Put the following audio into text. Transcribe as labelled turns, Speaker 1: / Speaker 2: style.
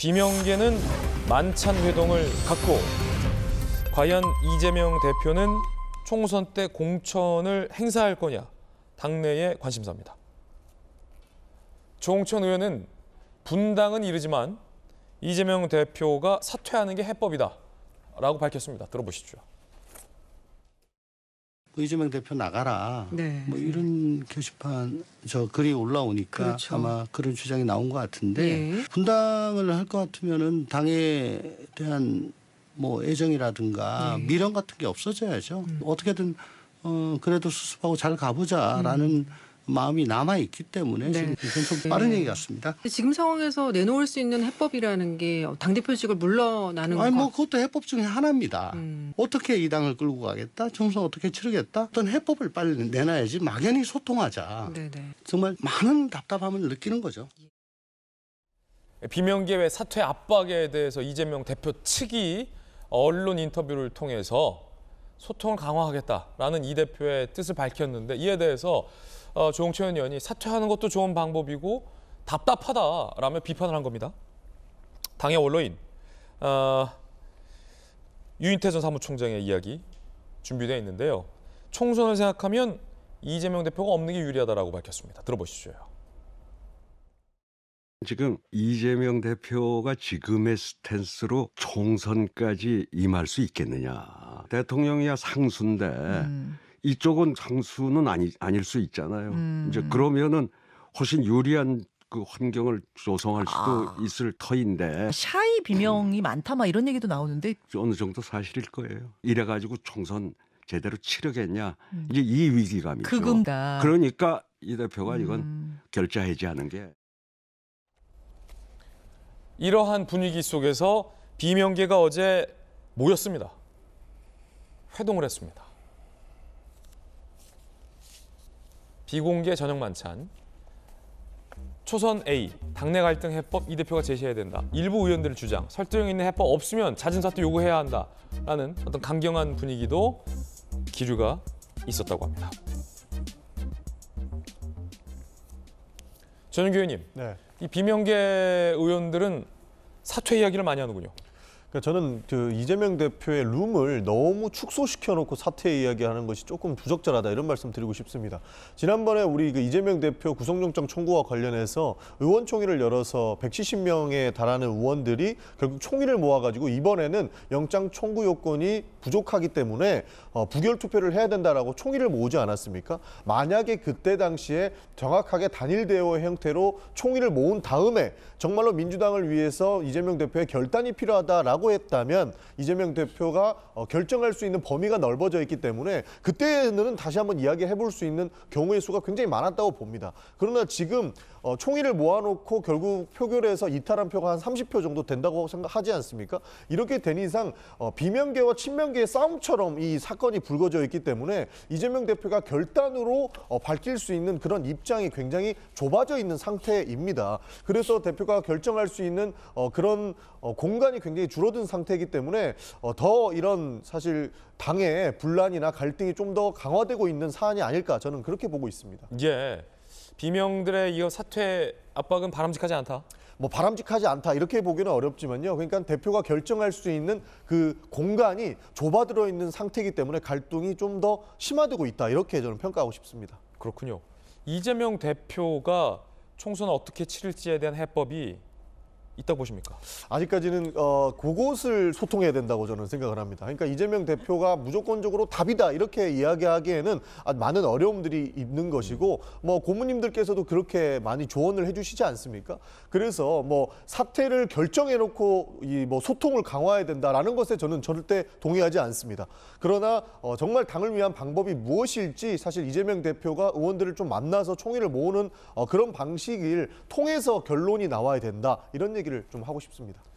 Speaker 1: 비명계는 만찬 회동을 갖고 과연 이재명 대표는 총선 때 공천을 행사할 거냐 당내의 관심사입니다. 조홍천 의원은 분당은 이르지만 이재명 대표가 사퇴하는 게 해법이다 라고 밝혔습니다. 들어보시죠.
Speaker 2: 이재명 대표 나가라. 네. 뭐 이런 게시판저 글이 올라오니까 그렇죠. 아마 그런 주장이 나온 것 같은데 예. 분당을 할 것 같으면은 당에 대한 뭐 애정이라든가 예. 미련 같은 게 없어져야죠. 음. 어떻게든 어 그래도 수습하고 잘 가보자라는 음. 마음이 남아 있기 때문에 네. 지금 계속 빠른 얘기 같습니다. 지금 상황에서 내놓을 수 있는 해법이라는 게당 대표직을 물러나는 아니 뭐 그것도 해법 중에 하나입니다. 음. 어떻게 이 당을 끌고 가겠다, 총선 어떻게 치르겠다, 어떤 해법을 빨리 내놔야지 막연히 소통하자. 네네. 네. 정말 많은 답답함을 느끼는 거죠. 비명계회
Speaker 1: 사퇴 압박에 대해서 이재명 대표 측이 언론 인터뷰를 통해서 소통을 강화하겠다라는 이 대표의 뜻을 밝혔는데 이에 대해서 어, 조홍천 의원이 사퇴하는 것도 좋은 방법이고 답답하다라며 비판을 한 겁니다. 당의 원로인 어, 유인태 전 사무총장의 이야기 준비되어 있는데요. 총선을 생각하면 이재명 대표가 없는 게 유리하다라고 밝혔습니다. 들어보시죠.
Speaker 3: 지금 이재명 대표가 지금의 스탠스로 총선까지 임할 수 있겠느냐 대통령이야 상수인데 음. 이쪽은 상수는 아니 아닐 수 있잖아요. 음. 이제 그러면은 훨씬 유리한 그 환경을 조성할 수도 아. 있을 터인데 아,
Speaker 1: 샤이 비명이 음. 많다 막 이런 얘기도 나오는데
Speaker 3: 어느 정도 사실일 거예요. 이래 가지고 총선 제대로 치르겠냐 음. 이제 이 위기감이죠. 그건가. 그러니까 이 대표가 이건 음. 결자 해지하는 게
Speaker 1: 이러한 분위기 속에서 비명계가 어제 모였습니다. 회동을 했습니다. 비공개 저녁 만찬, 초선 A, 당내 갈등 해법 이 대표가 제시해야 된다. 일부 의원들의 주장, 설득 있는 해법 없으면 자진 사퇴 요구해야 한다라는 어떤 강경한 분위기도 기류가 있었다고 합니다. 전용규 의원님, 네. 이 비명계 의원들은
Speaker 4: 사퇴 이야기를 많이 하는군요. 그러니까 저는 그 이재명 대표의 룸을 너무 축소시켜놓고 사퇴 이야기하는 것이 조금 부적절하다 이런 말씀 드리고 싶습니다. 지난번에 우리 그 이재명 대표 구속영장 청구와 관련해서 의원총회를 열어서 170명에 달하는 의원들이 결국 총의를 모아가지고 이번에는 영장 청구 요건이 부족하기 때문에 어, 부결 투표를 해야 된다라고 총의를 모으지 않았습니까? 만약에 그때 당시에 정확하게 단일 대화의 형태로 총의를 모은 다음에 정말로 민주당을 위해서 이재명 대표의 결단이 필요하다라고 각오했다면 이재명 대표가 어, 결정할 수 있는 범위가 넓어져 있기 때문에 그때는 다시 한번 이야기해 볼 수 있는 경우의 수가 굉장히 많았다고 봅니다. 그러나 지금 어, 총의를 모아놓고 결국 표결에서 이탈한 표가 한 30표 정도 된다고 생각하지 않습니까? 이렇게 된 이상 어, 비명계와 친명계의 싸움처럼 이 사건이 불거져 있기 때문에 이재명 대표가 결단으로 밝힐 수 있는 그런 입장이 굉장히 좁아져 있는 상태입니다. 그래서 대표가 결정할 수 있는 그런 공간이 굉장히 줄어 줄어든 상태이기 때문에 어, 더 이런 사실 당의 분란이나 갈등이 좀 더 강화되고 있는 사안이 아닐까 저는 그렇게 보고 있습니다.
Speaker 1: 예. 비명들의 이 사퇴 압박은 바람직하지 않다.
Speaker 4: 뭐 바람직하지 않다 이렇게 보기는 어렵지만요. 그러니까 대표가 결정할 수 있는 그 공간이 좁아들어 있는 상태이기 때문에 갈등이 좀 더 심화되고 있다 이렇게 저는 평가하고 싶습니다.
Speaker 1: 그렇군요. 이재명 대표가 총선 어떻게 치를지에 대한 해법이
Speaker 4: 있다 보십니까? 아직까지는 어, 그곳을 소통해야 된다고 저는 생각을 합니다. 그러니까 이재명 대표가 무조건적으로 답이다 이렇게 이야기하기에는 아, 많은 어려움들이 있는 것이고 뭐 고모님들께서도 그렇게 많이 조언을 해주시지 않습니까? 그래서 뭐 사태를 결정해놓고 이 뭐 소통을 강화해야 된다라는 것에 저는 절대 동의하지 않습니다. 그러나 어, 정말 당을 위한 방법이 무엇일지 사실 이재명 대표가 의원들을 좀 만나서 총의를 모으는 어, 그런 방식을 통해서 결론이 나와야 된다 이런 얘기 이기를좀 하고 싶습니다.